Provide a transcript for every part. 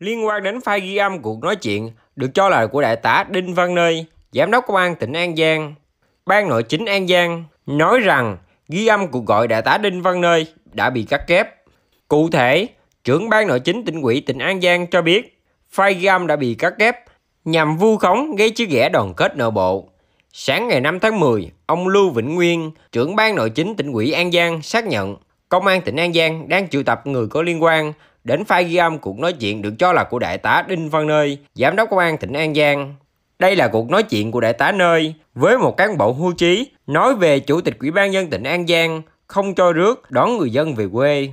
Liên quan đến file ghi âm cuộc nói chuyện được cho là của đại tá Đinh Văn Nơi, giám đốc công an tỉnh An Giang, ban nội chính An Giang, nói rằng ghi âm cuộc gọi đại tá Đinh Văn Nơi đã bị cắt ghép. Cụ thể, trưởng ban nội chính tỉnh ủy tỉnh An Giang cho biết file ghi âm đã bị cắt ghép nhằm vu khống gây chia rẽ đoàn kết nội bộ. Sáng ngày 5 tháng 10, ông Lưu Vĩnh Nguyên, trưởng ban nội chính tỉnh ủy An Giang xác nhận công an tỉnh An Giang đang triệu tập người có liên quan Đến Phai ghi âm cuộc nói chuyện được cho là của đại tá Đinh Văn Nơi, giám đốc công an tỉnh An Giang. Đây là cuộc nói chuyện của đại tá Nơi với một cán bộ hưu trí nói về chủ tịch Ủy ban dân tỉnh An Giang không cho rước đón người dân về quê.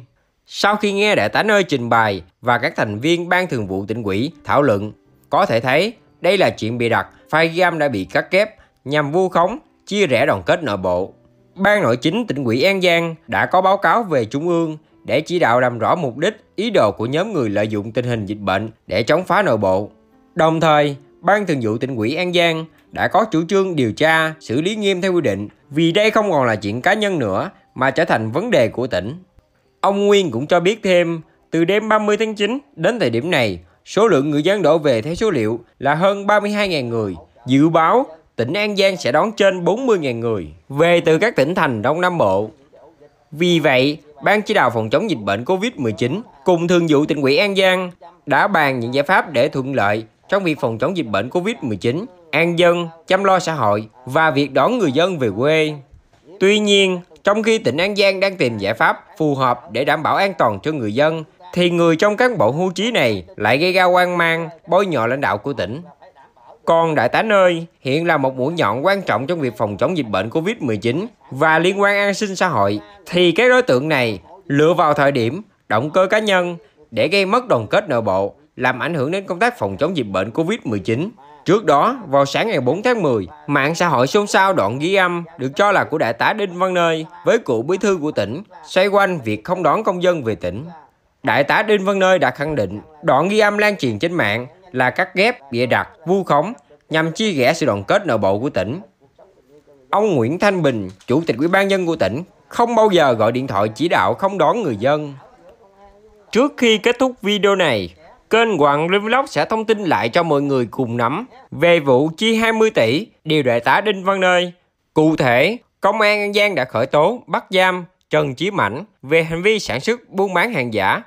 Sau khi nghe đại tá Nơi trình bày và các thành viên ban thường vụ tỉnh ủy thảo luận, có thể thấy đây là chuyện bị đặt, Phai ghi âm đã bị cắt kép nhằm vu khống, chia rẽ đoàn kết nội bộ. Ban nội chính tỉnh ủy An Giang đã có báo cáo về Trung ương để chỉ đạo làm rõ mục đích, ý đồ của nhóm người lợi dụng tình hình dịch bệnh để chống phá nội bộ. Đồng thời, Ban Thường vụ tỉnh ủy An Giang đã có chủ trương điều tra, xử lý nghiêm theo quy định vì đây không còn là chuyện cá nhân nữa mà trở thành vấn đề của tỉnh. Ông Nguyên cũng cho biết thêm, từ đêm 30 tháng 9 đến thời điểm này, số lượng người dân đổ về theo số liệu là hơn 32.000 người. Dự báo tỉnh An Giang sẽ đón trên 40.000 người về từ các tỉnh thành Đông Nam Bộ. Vì vậy, Ban chỉ đạo phòng chống dịch bệnh COVID-19 cùng Thường vụ tỉnh ủy An Giang đã bàn những giải pháp để thuận lợi trong việc phòng chống dịch bệnh COVID-19, an dân, chăm lo xã hội và việc đón người dân về quê. Tuy nhiên, trong khi tỉnh An Giang đang tìm giải pháp phù hợp để đảm bảo an toàn cho người dân, thì người trong cán bộ hưu trí này lại gây ra quan mang, bôi nhọ lãnh đạo của tỉnh. Còn đại tá nơi hiện là một mũi nhọn quan trọng trong việc phòng chống dịch bệnh Covid-19 và liên quan an sinh xã hội thì cái đối tượng này lựa vào thời điểm động cơ cá nhân để gây mất đoàn kết nội bộ, làm ảnh hưởng đến công tác phòng chống dịch bệnh Covid-19. Trước đó, vào sáng ngày 4 tháng 10, mạng xã hội xôn xao đoạn ghi âm được cho là của đại tá Đinh Văn Nơi với cựu bí thư của tỉnh xoay quanh việc không đón công dân về tỉnh. Đại tá Đinh Văn Nơi đã khẳng định đoạn ghi âm lan truyền trên mạng là cắt ghép, bịa đặt, vu khống nhằm chia rẽ sự đoàn kết nội bộ của tỉnh. Ông Nguyễn Thanh Bình, Chủ tịch Ủy ban dân của tỉnh, không bao giờ gọi điện thoại chỉ đạo không đón người dân. Trước khi kết thúc video này, kênh Hoàng Vlog sẽ thông tin lại cho mọi người cùng nắm về vụ chi 20 tỷ điều đại tá Đinh Văn Nơi. Cụ thể, Công an An Giang đã khởi tố, bắt giam Trần Chí Mạnh về hành vi sản xuất buôn bán hàng giả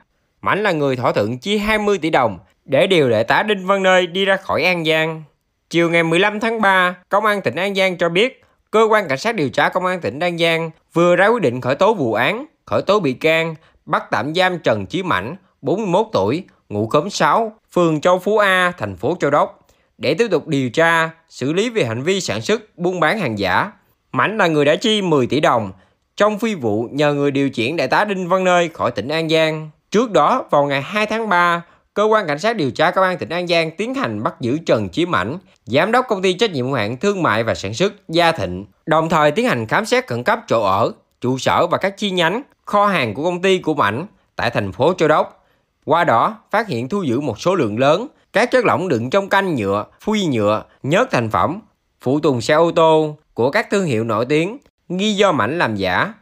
Mãnh là người thỏa thuận chia 20 tỷ đồng để điều đại tá Đinh Văn Nơi đi ra khỏi An Giang. Chiều ngày 15 tháng 3, Công an tỉnh An Giang cho biết, cơ quan cảnh sát điều tra Công an tỉnh An Giang vừa ra quyết định khởi tố vụ án, khởi tố bị can, bắt tạm giam Trần Chí Mạnh, 41 tuổi, ngụ khóm 6, phường Châu Phú A, thành phố Châu Đốc, để tiếp tục điều tra, xử lý về hành vi sản xuất, buôn bán hàng giả. Mãnh là người đã chi 10 tỷ đồng trong phi vụ nhờ người điều chuyển đại tá Đinh Văn Nơi khỏi tỉnh An Giang. Trước đó, vào ngày 2 tháng 3, cơ quan cảnh sát điều tra công an tỉnh An Giang tiến hành bắt giữ Trần Chí Mãnh, giám đốc công ty trách nhiệm hữu hạn thương mại và sản xuất Gia Thịnh, đồng thời tiến hành khám xét khẩn cấp chỗ ở, trụ sở và các chi nhánh, kho hàng của công ty của Mãnh tại thành phố Châu Đốc. Qua đó, phát hiện thu giữ một số lượng lớn các chất lỏng đựng trong canh nhựa, phi nhựa, nhớt thành phẩm, phụ tùng xe ô tô của các thương hiệu nổi tiếng nghi do Mãnh làm giả.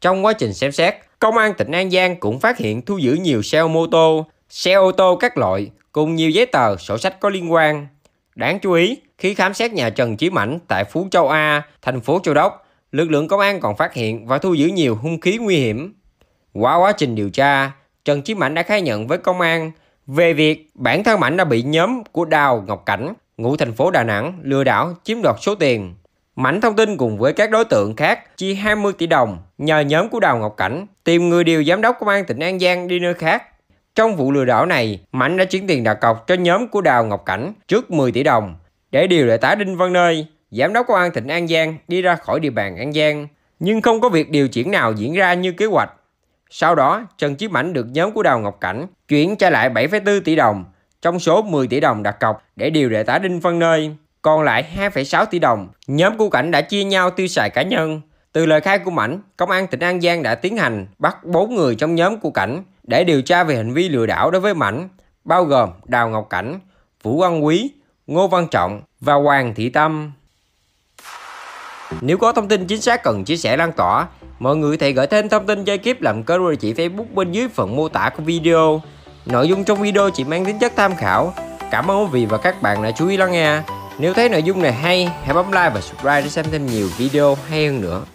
Trong quá trình xem xét, Công an tỉnh An Giang cũng phát hiện thu giữ nhiều xe mô tô, xe ô tô các loại cùng nhiều giấy tờ, sổ sách có liên quan. Đáng chú ý, khi khám xét nhà Trần Chí Mạnh tại Phú Châu A, thành phố Châu Đốc, lực lượng công an còn phát hiện và thu giữ nhiều hung khí nguy hiểm. Qua quá trình điều tra, Trần Chí Mạnh đã khai nhận với công an về việc bản thân Mạnh đã bị nhóm của Đào Ngọc Cảnh, ngụ thành phố Đà Nẵng, lừa đảo chiếm đoạt số tiền Mảnh thông tin cùng với các đối tượng khác chi 20 tỷ đồng nhờ nhóm của Đào Ngọc Cảnh tìm người điều giám đốc công an tỉnh An Giang đi nơi khác. Trong vụ lừa đảo này, Mảnh đã chuyển tiền đặt cọc cho nhóm của Đào Ngọc Cảnh trước 10 tỷ đồng để điều đại tá Đinh Văn Nơi, giám đốc công an tỉnh An Giang đi ra khỏi địa bàn An Giang. Nhưng không có việc điều chuyển nào diễn ra như kế hoạch. Sau đó, Trần Chí Mảnh được nhóm của Đào Ngọc Cảnh chuyển trả lại 7,4 tỷ đồng, trong số 10 tỷ đồng đặt cọc để điều đại tá Đinh Văn Nơi còn lại 2,6 tỷ đồng. Nhóm của Cảnh đã chia nhau tiêu xài cá nhân. Từ lời khai của Mảnh, Công an tỉnh An Giang đã tiến hành bắt 4 người trong nhóm của Cảnh để điều tra về hành vi lừa đảo đối với Mảnh, bao gồm Đào Ngọc Cảnh, Vũ Văn Quý, Ngô Văn Trọng và Hoàng Thị Tâm. Nếu có thông tin chính xác cần chia sẻ lan tỏa, mọi người có thể gửi thêm thông tin cho ekip làm kênh địa chỉ Facebook bên dưới phần mô tả của video. Nội dung trong video chỉ mang tính chất tham khảo. Cảm ơn quý vị và các bạn đã chú ý lắng nghe. Nếu thấy nội dung này hay, hãy bấm like và subscribe để xem thêm nhiều video hay hơn nữa.